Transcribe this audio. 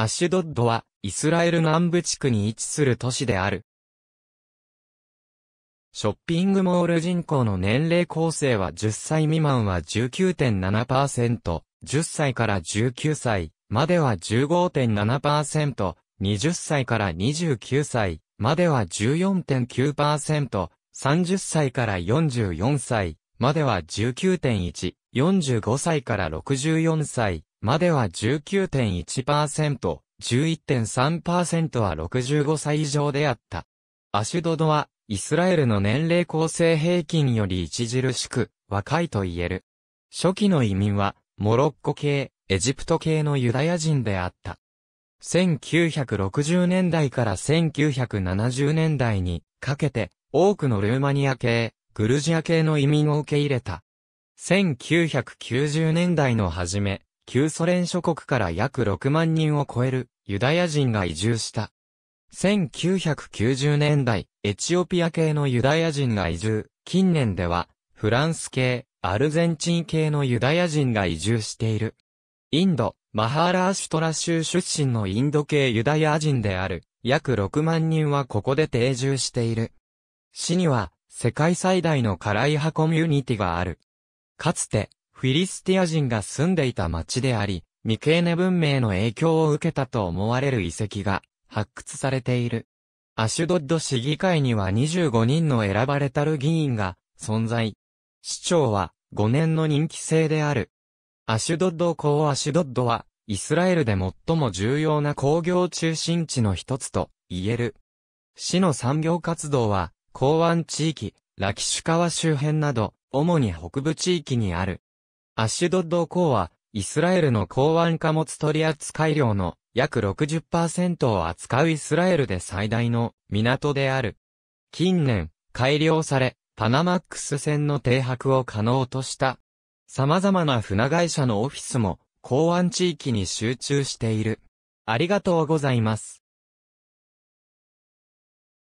アッシュドッドは、イスラエル南部地区に位置する都市である。ショッピングモール人口の年齢構成は10歳未満は19.7%、10歳から19歳までは15.7%、20歳から29歳までは14.9%、30歳から44歳までは19.1、45歳から64歳までは19.1%、11.3%は65歳以上であった。アシュドドは、イスラエルの年齢構成平均より著しく、若いと言える。初期の移民は、モロッコ系、エジプト系のユダヤ人であった。1960年代から1970年代にかけて多くのルーマニア系、グルジア系の移民を受け入れた。1990年代の初め、旧ソ連諸国から約6万人を超えるユダヤ人が移住した。1990年代、エチオピア系のユダヤ人が移住、近年では、フランス系、アルゼンチン系のユダヤ人が移住している。インド、マハーラーシュトラ州出身のインド系ユダヤ人である、約6万人はここで定住している。市には、世界最大のカライハコミュニティがある。かつて、フィリスティア人が住んでいた町であり、ミケーネ文明の影響を受けたと思われる遺跡が発掘されている。アシュドッド市議会には25人の選ばれたる議員が存在。市長は5年の任期制である。アシュドッド港アシュドッドは、イスラエルで最も重要な工業中心地の一つと言える。市の産業活動は、港湾地域、ラキシュ川周辺など、主に北部地域にある。アッシュドッド港は、イスラエルの港湾貨物取扱量の約60%を扱うイスラエルで最大の港である。近年、改良され、パナマックス船の停泊を可能とした。様々な船会社のオフィスも、港湾地域に集中している。ありがとうございます。